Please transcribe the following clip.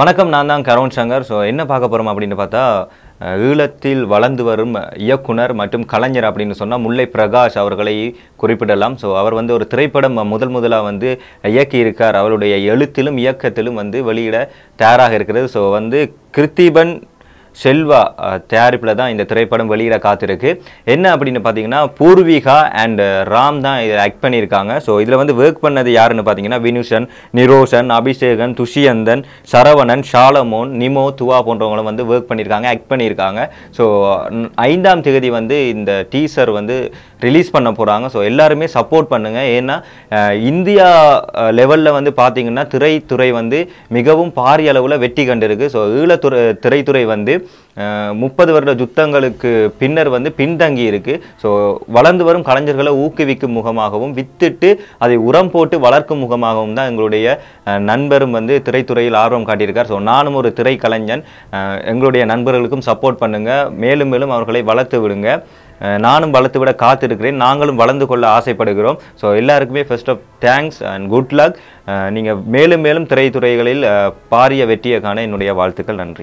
வணக்கம் நான் தான் கரோன் சங்கர் ஸோ என்ன பார்க்க போகிறோம் அப்படின்னு பார்த்தா ஈழத்தில் வளர்ந்து வரும் இயக்குனர் மற்றும் கலைஞர் அப்படின்னு சொன்னால் முல்லை பிரகாஷ் அவர்களை குறிப்பிடலாம் ஸோ அவர் வந்து ஒரு திரைப்படம் முதல் முதலாக வந்து இயக்கியிருக்கார் அவருடைய எழுத்திலும் இயக்கத்திலும் வந்து வெளியிட தயாராக இருக்கிறது ஸோ வந்து கிருத்திபன் செல்வா தயாரிப்பில் தான் இந்த திரைப்படம் வெளியில் காத்திருக்கு என்ன அப்படின்னு பார்த்தீங்கன்னா பூர்விகா அண்ட் ராம் தான் இதில் ஆக்ட் பண்ணியிருக்காங்க ஸோ இதில் வந்து ஒர்க் பண்ணது யாருன்னு பார்த்தீங்கன்னா வினுஷன் நிரோஷன் அபிஷேகன் துஷியந்தன் சரவணன் ஷாலமோன் நிமோ துவா போன்றவங்களும் வந்து ஒர்க் பண்ணியிருக்காங்க ஆக்ட் பண்ணியிருக்காங்க ஸோ ஐந்தாம் தேதி வந்து இந்த டீசர் வந்து ரிலீஸ் பண்ண போகிறாங்க ஸோ எல்லாருமே சப்போர்ட் பண்ணுங்கள் ஏன்னா இந்தியா லெவலில் வந்து பார்த்திங்கன்னா திரைத்துறை வந்து மிகவும் பாரிய அளவில் வெற்றி கண்டிருக்கு ஸோ ஈழத்துறை திரைத்துறை வந்து முப்பது வருட யுத்தங்களுக்கு பின்னர் வந்து பின்தங்கி இருக்குது ஸோ வளர்ந்து வரும் கலைஞர்களை ஊக்குவிக்கும் முகமாகவும் வித்துட்டு அதை உரம் போட்டு வளர்க்கும் முகமாகவும் தான் எங்களுடைய நண்பரும் வந்து திரைத்துறையில் ஆர்வம் காட்டியிருக்கார் ஸோ நானும் ஒரு திரைக்கலைஞன் எங்களுடைய நண்பர்களுக்கும் சப்போர்ட் பண்ணுங்கள் மேலும் மேலும் அவர்களை வளர்த்து விடுங்க நானும் வளர்த்து விட காத்திருக்கிறேன் நாங்களும் வளர்ந்து கொள்ள ஆசைப்படுகிறோம் ஸோ எல்லாருக்குமே first of thanks and good luck நீங்கள் மேலும் மேலும் திரைத்துறைகளில் பாரிய வெற்றியை காண என்னுடைய வாழ்த்துக்கள் நன்றி